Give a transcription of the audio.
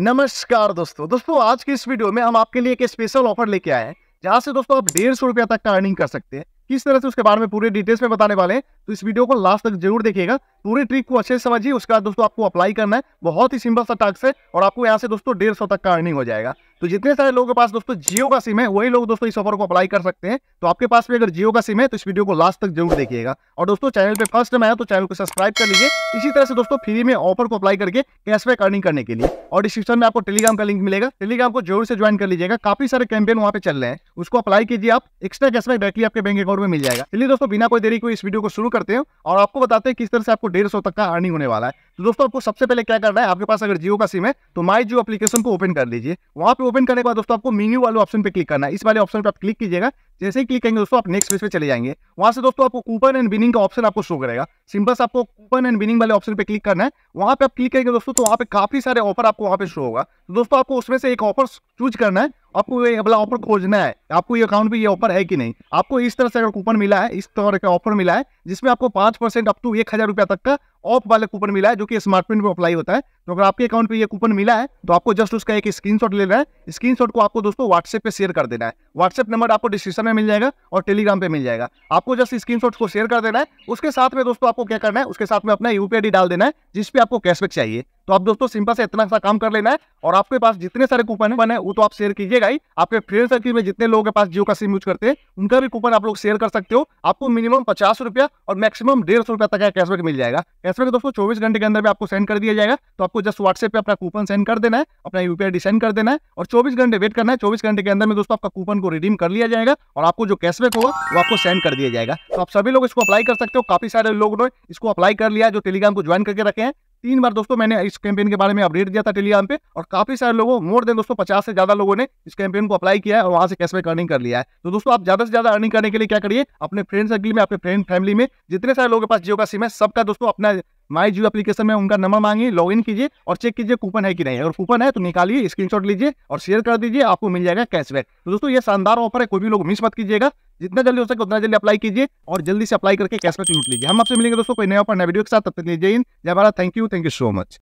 नमस्कार दोस्तों दोस्तों आज की इस वीडियो में हम आपके लिए एक स्पेशल ऑफर लेके आए हैं जहां से दोस्तों आप डेढ़ सौ रुपया तक का अर्निंग कर सकते हैं किस तरह से उसके बारे में पूरे डिटेल्स में बताने वाले हैं तो इस वीडियो को लास्ट तक जरूर देखिएगा पूरे ट्रिक को अच्छे से समझिए उसका दोस्तों आपको अप्लाई करना है बहुत ही सिंपल सा टास्क है और आपको यहाँ से दोस्तों डेढ़ सौ तक का अर्निंग हो जाएगा तो जितने सारे लोगों के पास दोस्तों जियो का सिम है वही लोग दोस्तों इस ऑफर को अप्लाई कर सकते हैं तो आपके पास भी अगर जियो का सिम है तो इस वीडियो को लास्ट तक जरूर देखिएगा और दोस्तों चैनल पर फर्स्ट टाइम आया तो चैनल को सब्सक्राइब कर लीजिए इसी तरह से दोस्तों फ्री में ऑफर को अप्लाई करके कैशबैक अर्निंग करने के लिए और डिस्क्रिप्शन में आपको टेलीग्राम का लिंक मिलेगा टेलीग्राम को जरूर से ज्वाइन कर लीजिएगा काफी सारे कैंपेन वहाँ पे चल रहे हैं उसको अप्लाई कीजिए आप एक्स्ट्रा कैशबैक डायरेक्टली आपके बैंक अकाउंट में मिल जाएगा चलिए दोस्तों बिना कोई देरी को इस वीडियो को शुरू करते हैं और आपको बताते हैं किस तरह से आपको डेढ़ तक का अर्निंग होने वाला है तो दोस्तों आपको सबसे पहले क्या करना है आपके पास अगर जियो का सिम है तो माई जियो अपलीकेशन को ओपन कर लीजिए वहाँ पे ओपन करने के बाद दोस्तों आपको मीन्यू वाले ऑप्शन पे क्लिक करना है इस वाले ऑप्शन पे आप क्लिक कीजिएगा जैसे ही क्लिक करेंगे दोस्तों आप नेक्स्ट पेज पे चले जाएंगे वहाँ से दोस्तों आपको कूपन एंड बिनिंग का ऑप्शन आपको शो करेगा सिंपल से आपको कूपन एंड बिनिंग वाले ऑप्शन पे क्लिक करना है वहाँ पे आप क्लिक करेंगे दोस्तों तो वहाँ पे काफी सारे ऑफर आपको वहाँ पे शो होगा तो दोस्तों आपको उसमें से एक ऑफर चूज करना है आपको ये अपना ऑफर खोजना है आपको ये अकाउंट पे ये ऑफर है कि नहीं आपको इस तरह से अगर कूपन मिला है इस तरह का ऑफर मिला है जिसमें आपको पाँच परसेंट अप टू एक हज़ार रुपया तक का ऑफ वाला कूपन मिला है जो कि स्मार्टफोन में अप्लाई होता है तो अगर आपके अकाउंट पे ये कूपन मिला है तो आपको जस्ट उसका एक स्क्रीनशॉट लेना है स्क्रीनशॉट को आपको दोस्तों व्हाट्सएप पे शेयर कर देना है व्हाट्सएप नंबर आपको डिस्क्रिप्शन में मिल जाएगा और टेलीग्राम पे मिल जाएगा आपको जस्ट स्क्रीन को शेयर कर देना है उसके साथ में दोस्तों आपको क्या करना है उसके साथ में अपना यूपीआई डाल देना है जिसपे आपको कैशबैक चाहिए तो आप दोस्तों सिंपल से इतना सा काम कर लेना है और आपके पास जितने सारे कूपन है वो तो आप शेयर कीजिएगा ही आपके फ्रेंड सर्किल में जितने लोगों के पास जियो का सिम यूज करते हैं उनका भी कूपन आप लोग शेयर कर सकते हो आपको मिनिमम पचास रुपया और मैक्सिमम डेढ़ सौ रुपया तक का कैशबैक मिल जाएगा कैशबैक दोस्तों चौबीस घंटे के अंदर भी आपको सेंड कर दिया जाएगा तो आपको जस्ट व्हाट्सएप पे अपना कूपन सेंड कर देना है अपना यूपीआई डी सेंड कर देना है और चौबीस घंटे वेट करना है चौबीस घंटे के अंदर में दोस्तों आपका कूपन को रिडीम कर लिया जाएगा और आपको जो कैशबैक होगा वो आपको सेंड कर दिया जाएगा तो आप सभी लोग इसको अप्लाई कर सकते हो काफी सारे लोगों ने इसको अप्लाई कर लिया जो टेलीग्राम को ज्वाइन करके रखे हैं तीन बार दोस्तों मैंने इस कैंपेन के बारे में अपडेट दिया था टेलीग्राम पे और काफी सारे लोगों मोर देन दोस्तों पचास से ज्यादा लोगों ने इस कैंपेन को अप्लाई किया है और वहां से कैशबैक अर्निंग कर लिया है तो दोस्तों आप ज्यादा से ज्यादा अर्निंग करने के लिए क्या करिए अपने फ्रेंड सर्किल में अपने फ्रेंड फैमिली में जितने सारे लोगों के पास जियो का सिम है सबका दोस्तों अपना माई जियो एप्लीकेशन में उनका नंबर मांगिए लॉग इन कीजिए और चेक कीजिए कूपन है कि नहीं अगर कूपन है तो निकालिए स्क्रीनशॉट लीजिए और शेयर कर दीजिए आपको मिल जाएगा कैशबैक तो दोस्तों ये शानदार ऑफर है कोई भी लोग मिस मत कीजिएगा जितना जल्दी हो सके उतना जल्दी अप्लाई कीजिए और जल्दी से अप्लाई करके कैशबैक लूट लीजिए हम आपसे मिलेंगे दोस्तों कोई नया ऑफर नया वीडियो के साथ तब तक जय जय Bharat thank you thank you so much